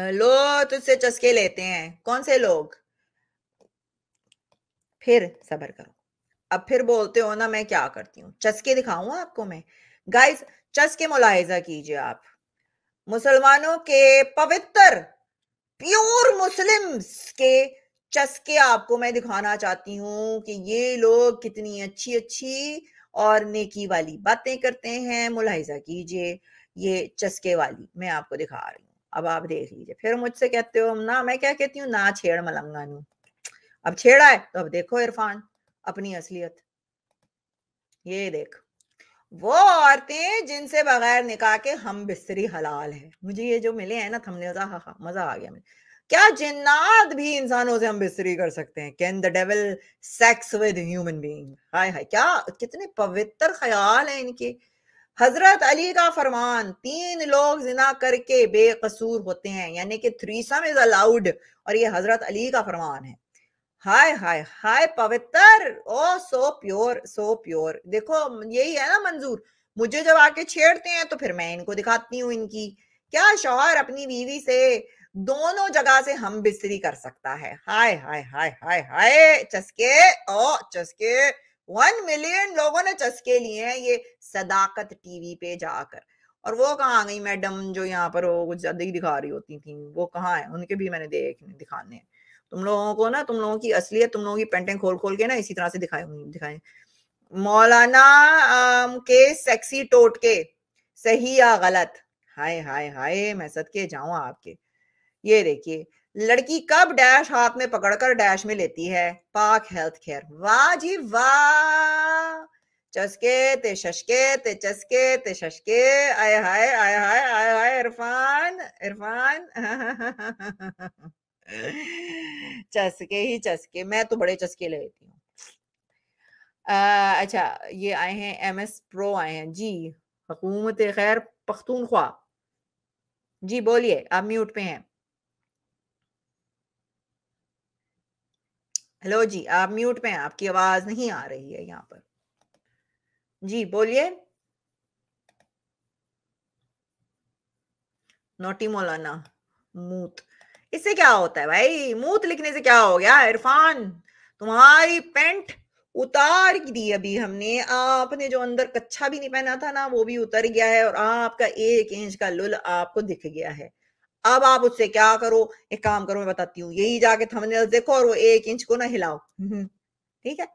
लो तुझसे चस्के लेते हैं कौन से लोग फिर सबर करो अब फिर बोलते हो ना मैं क्या करती हूँ चस्के दिखाऊ आपको मैं गाइस चस्के मुलाहिजा कीजिए आप मुसलमानों के पवित्र प्योर मुस्लिम्स के चस्के आपको मैं दिखाना चाहती हूँ कि ये लोग कितनी अच्छी अच्छी और नेकी वाली बातें करते हैं मुलाहिजा कीजिए ये चस्के वाली मैं आपको दिखा रही हूँ अब आप देख लीजिए फिर मुझसे कहते हो ना मैं क्या कहती हूँ ना छेड़ मलंगा नू अब छेड़ा है तो अब देखो इरफान अपनी असलियत ये देख वो औरतें जिनसे बगैर निकाह के हम बिस्तरी हलाल है मुझे ये जो मिले हैं ना थमने हा, हा, मजा आ गया मुझे क्या जिन्नात भी इंसानों से हम बिस्तरी कर सकते हैं can the devil sex with human being हाय हाय क्या कितने पवित्र ख्याल है इनके हजरत अली का फरमान तीन लोग जिना करके बेकसूर होते हैं यानी कि थ्रीसम इज अलाउड और ये हजरत अली का फरमान है हाय हाय हाय पवित्र ओ सो प्योर सो प्योर देखो यही है ना मंजूर मुझे जब आके छेड़ते हैं तो फिर मैं इनको दिखाती हूँ इनकी क्या शोहर अपनी बीवी से दोनों जगह से हम बिस्तरी कर सकता है हाय हाय हाय हाय हाय चस्के ओ चस्के वन मिलियन लोगों ने चस्के लिए हैं ये सदाकत टीवी पे जाकर और वो कहाँ गई मैडम जो यहाँ पर वो कुछ ज्यादा ही दिखा रही होती थी वो कहाँ है उनके भी मैंने देख दिखाने हैं तुम लोगों को ना तुम लोगों की असलियत तुम लोगों की पेंटिंग खोल खोल के ना इसी तरह से दिखाए दिखाए मौलाना के सेक्सी टोटके सही या गलत हाय हाय हाय मैं सद के जाऊं आपके ये देखिए लड़की कब डैश हाथ में पकड़कर डैश में लेती है पाक हेल्थ केयर वाह जी वाह चस्के ते शशके ते चस्के ते शशके आय हाय आय हाय आय हाय इरफान इरफान चस्के ही चस्के मैं तो बड़े चस्के ले लेती हूँ अच्छा ये आए हैं एम एस प्रो आए हैं जी हकूमत खैर पख्तूनख्वा जी बोलिए आप म्यूट पे हैं हेलो जी आप म्यूट में आपकी आवाज नहीं आ रही है यहाँ पर जी बोलिए नोटी मौलाना मूत इससे क्या होता है भाई मूत लिखने से क्या हो गया इरफान तुम्हारी पेंट उतार दी अभी हमने आपने जो अंदर कच्छा भी नहीं पहना था ना वो भी उतर गया है और आपका एक इंच का लुल आपको दिख गया है अब आप उससे क्या करो एक काम करो मैं बताती हूँ यही जाके थंबनेल देखो और वो एक इंच को ना हिलाओ ठीक है